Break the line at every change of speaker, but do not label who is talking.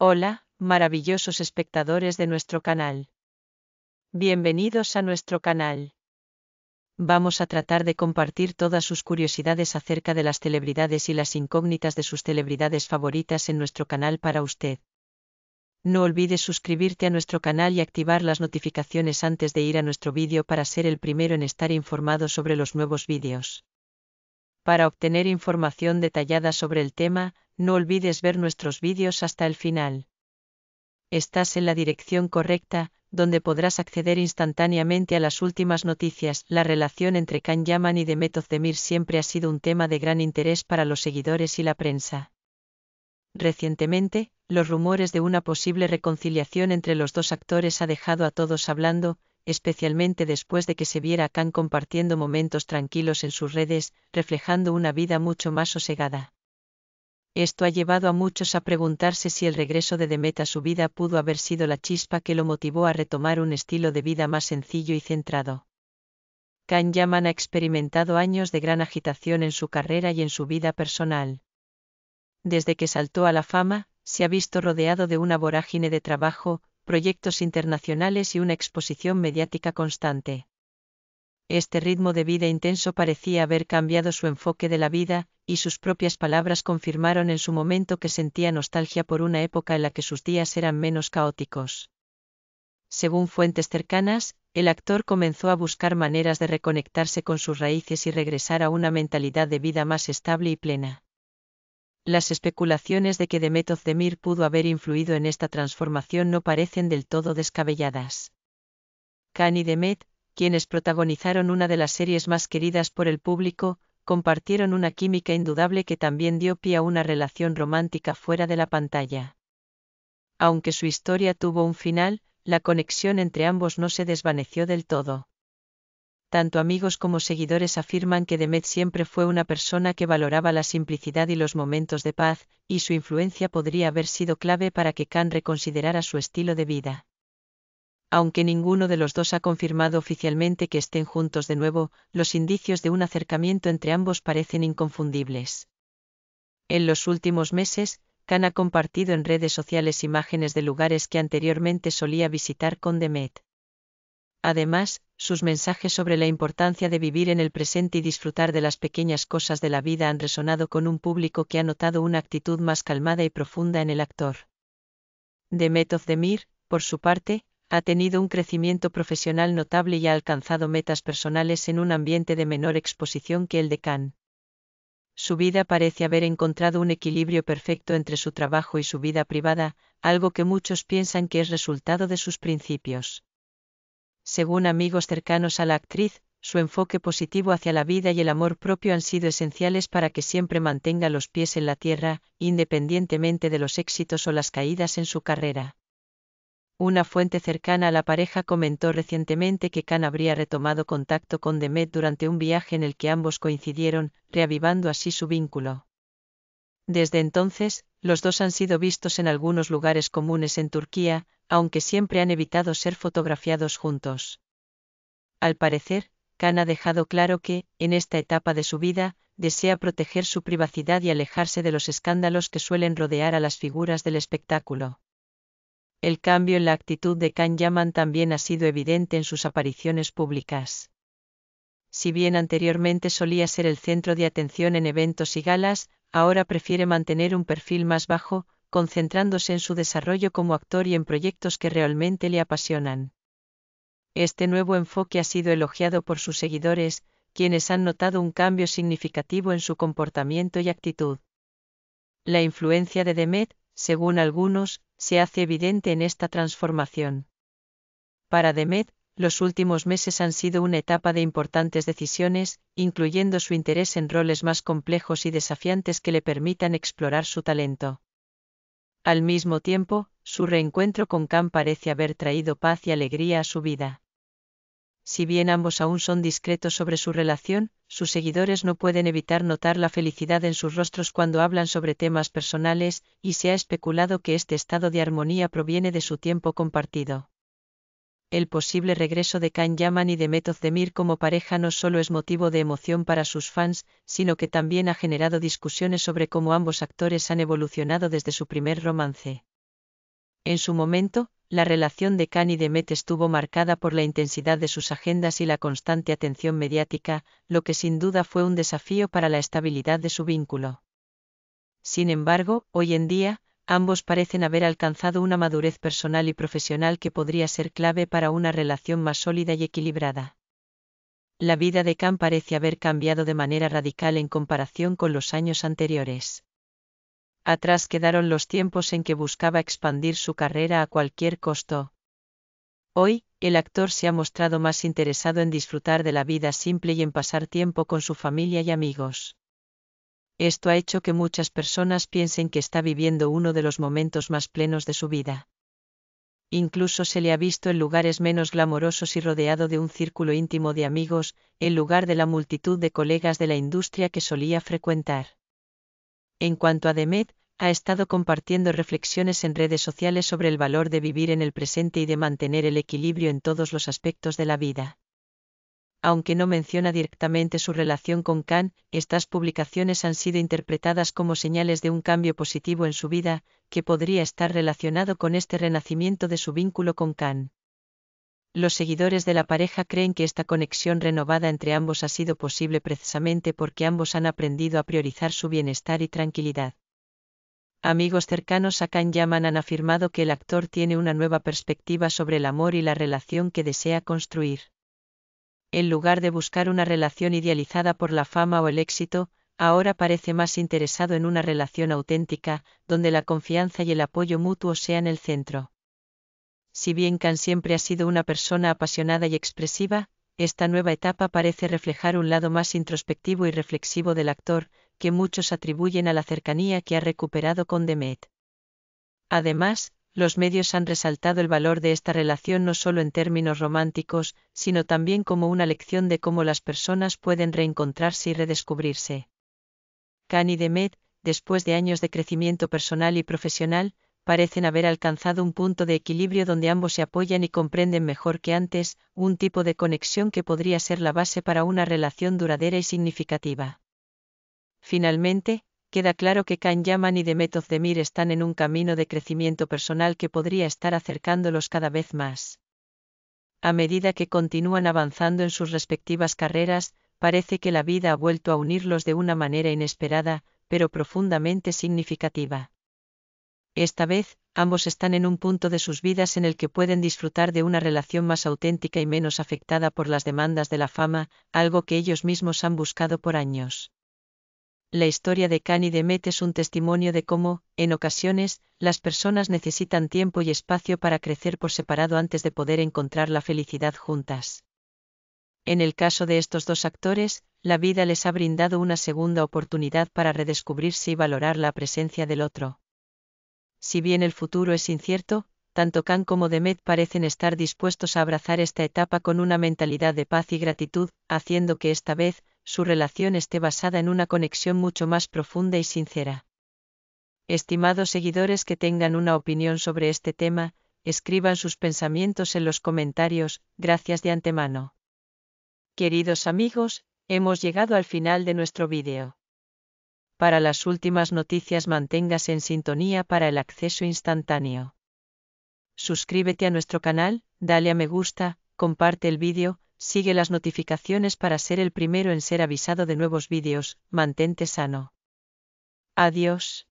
Hola, maravillosos espectadores de nuestro canal. Bienvenidos a nuestro canal. Vamos a tratar de compartir todas sus curiosidades acerca de las celebridades y las incógnitas de sus celebridades favoritas en nuestro canal para usted. No olvides suscribirte a nuestro canal y activar las notificaciones antes de ir a nuestro vídeo para ser el primero en estar informado sobre los nuevos vídeos. Para obtener información detallada sobre el tema, no olvides ver nuestros vídeos hasta el final. Estás en la dirección correcta, donde podrás acceder instantáneamente a las últimas noticias. La relación entre Can Yaman y Demet demir siempre ha sido un tema de gran interés para los seguidores y la prensa. Recientemente, los rumores de una posible reconciliación entre los dos actores ha dejado a todos hablando, especialmente después de que se viera a Khan compartiendo momentos tranquilos en sus redes, reflejando una vida mucho más sosegada. Esto ha llevado a muchos a preguntarse si el regreso de Demet a su vida pudo haber sido la chispa que lo motivó a retomar un estilo de vida más sencillo y centrado. Kan Yaman ha experimentado años de gran agitación en su carrera y en su vida personal. Desde que saltó a la fama, se ha visto rodeado de una vorágine de trabajo, proyectos internacionales y una exposición mediática constante este ritmo de vida intenso parecía haber cambiado su enfoque de la vida, y sus propias palabras confirmaron en su momento que sentía nostalgia por una época en la que sus días eran menos caóticos. Según fuentes cercanas, el actor comenzó a buscar maneras de reconectarse con sus raíces y regresar a una mentalidad de vida más estable y plena. Las especulaciones de que Demet Ozdemir pudo haber influido en esta transformación no parecen del todo descabelladas. Demet, quienes protagonizaron una de las series más queridas por el público, compartieron una química indudable que también dio pie a una relación romántica fuera de la pantalla. Aunque su historia tuvo un final, la conexión entre ambos no se desvaneció del todo. Tanto amigos como seguidores afirman que Demet siempre fue una persona que valoraba la simplicidad y los momentos de paz, y su influencia podría haber sido clave para que Khan reconsiderara su estilo de vida aunque ninguno de los dos ha confirmado oficialmente que estén juntos de nuevo, los indicios de un acercamiento entre ambos parecen inconfundibles. En los últimos meses, Khan ha compartido en redes sociales imágenes de lugares que anteriormente solía visitar con Demet. Además, sus mensajes sobre la importancia de vivir en el presente y disfrutar de las pequeñas cosas de la vida han resonado con un público que ha notado una actitud más calmada y profunda en el actor. Demet Ozdemir, por su parte, ha tenido un crecimiento profesional notable y ha alcanzado metas personales en un ambiente de menor exposición que el de Khan. Su vida parece haber encontrado un equilibrio perfecto entre su trabajo y su vida privada, algo que muchos piensan que es resultado de sus principios. Según amigos cercanos a la actriz, su enfoque positivo hacia la vida y el amor propio han sido esenciales para que siempre mantenga los pies en la tierra, independientemente de los éxitos o las caídas en su carrera. Una fuente cercana a la pareja comentó recientemente que Khan habría retomado contacto con Demet durante un viaje en el que ambos coincidieron, reavivando así su vínculo. Desde entonces, los dos han sido vistos en algunos lugares comunes en Turquía, aunque siempre han evitado ser fotografiados juntos. Al parecer, Khan ha dejado claro que, en esta etapa de su vida, desea proteger su privacidad y alejarse de los escándalos que suelen rodear a las figuras del espectáculo. El cambio en la actitud de Can Yaman también ha sido evidente en sus apariciones públicas. Si bien anteriormente solía ser el centro de atención en eventos y galas, ahora prefiere mantener un perfil más bajo, concentrándose en su desarrollo como actor y en proyectos que realmente le apasionan. Este nuevo enfoque ha sido elogiado por sus seguidores, quienes han notado un cambio significativo en su comportamiento y actitud. La influencia de Demet, según algunos, se hace evidente en esta transformación. Para Demet, los últimos meses han sido una etapa de importantes decisiones, incluyendo su interés en roles más complejos y desafiantes que le permitan explorar su talento. Al mismo tiempo, su reencuentro con Khan parece haber traído paz y alegría a su vida si bien ambos aún son discretos sobre su relación, sus seguidores no pueden evitar notar la felicidad en sus rostros cuando hablan sobre temas personales, y se ha especulado que este estado de armonía proviene de su tiempo compartido. El posible regreso de Kan Yaman y de Metoz Demir como pareja no solo es motivo de emoción para sus fans, sino que también ha generado discusiones sobre cómo ambos actores han evolucionado desde su primer romance. En su momento, la relación de Khan y Demet estuvo marcada por la intensidad de sus agendas y la constante atención mediática, lo que sin duda fue un desafío para la estabilidad de su vínculo. Sin embargo, hoy en día, ambos parecen haber alcanzado una madurez personal y profesional que podría ser clave para una relación más sólida y equilibrada. La vida de Khan parece haber cambiado de manera radical en comparación con los años anteriores. Atrás quedaron los tiempos en que buscaba expandir su carrera a cualquier costo. Hoy, el actor se ha mostrado más interesado en disfrutar de la vida simple y en pasar tiempo con su familia y amigos. Esto ha hecho que muchas personas piensen que está viviendo uno de los momentos más plenos de su vida. Incluso se le ha visto en lugares menos glamorosos y rodeado de un círculo íntimo de amigos, en lugar de la multitud de colegas de la industria que solía frecuentar. En cuanto a Demet, ha estado compartiendo reflexiones en redes sociales sobre el valor de vivir en el presente y de mantener el equilibrio en todos los aspectos de la vida. Aunque no menciona directamente su relación con Khan, estas publicaciones han sido interpretadas como señales de un cambio positivo en su vida, que podría estar relacionado con este renacimiento de su vínculo con Khan. Los seguidores de la pareja creen que esta conexión renovada entre ambos ha sido posible precisamente porque ambos han aprendido a priorizar su bienestar y tranquilidad. Amigos cercanos a Kan Yaman han afirmado que el actor tiene una nueva perspectiva sobre el amor y la relación que desea construir. En lugar de buscar una relación idealizada por la fama o el éxito, ahora parece más interesado en una relación auténtica, donde la confianza y el apoyo mutuo sean el centro. Si bien Khan siempre ha sido una persona apasionada y expresiva, esta nueva etapa parece reflejar un lado más introspectivo y reflexivo del actor, que muchos atribuyen a la cercanía que ha recuperado con Demet. Además, los medios han resaltado el valor de esta relación no solo en términos románticos, sino también como una lección de cómo las personas pueden reencontrarse y redescubrirse. Khan y Demet, después de años de crecimiento personal y profesional, parecen haber alcanzado un punto de equilibrio donde ambos se apoyan y comprenden mejor que antes, un tipo de conexión que podría ser la base para una relación duradera y significativa. Finalmente, queda claro que Kan Yaman y Demet demir están en un camino de crecimiento personal que podría estar acercándolos cada vez más. A medida que continúan avanzando en sus respectivas carreras, parece que la vida ha vuelto a unirlos de una manera inesperada, pero profundamente significativa. Esta vez, ambos están en un punto de sus vidas en el que pueden disfrutar de una relación más auténtica y menos afectada por las demandas de la fama, algo que ellos mismos han buscado por años. La historia de Khan y Demet es un testimonio de cómo, en ocasiones, las personas necesitan tiempo y espacio para crecer por separado antes de poder encontrar la felicidad juntas. En el caso de estos dos actores, la vida les ha brindado una segunda oportunidad para redescubrirse y valorar la presencia del otro si bien el futuro es incierto, tanto Khan como Demet parecen estar dispuestos a abrazar esta etapa con una mentalidad de paz y gratitud, haciendo que esta vez, su relación esté basada en una conexión mucho más profunda y sincera. Estimados seguidores que tengan una opinión sobre este tema, escriban sus pensamientos en los comentarios, gracias de antemano. Queridos amigos, hemos llegado al final de nuestro vídeo. Para las últimas noticias manténgase en sintonía para el acceso instantáneo. Suscríbete a nuestro canal, dale a me gusta, comparte el vídeo, sigue las notificaciones para ser el primero en ser avisado de nuevos vídeos, mantente sano. Adiós.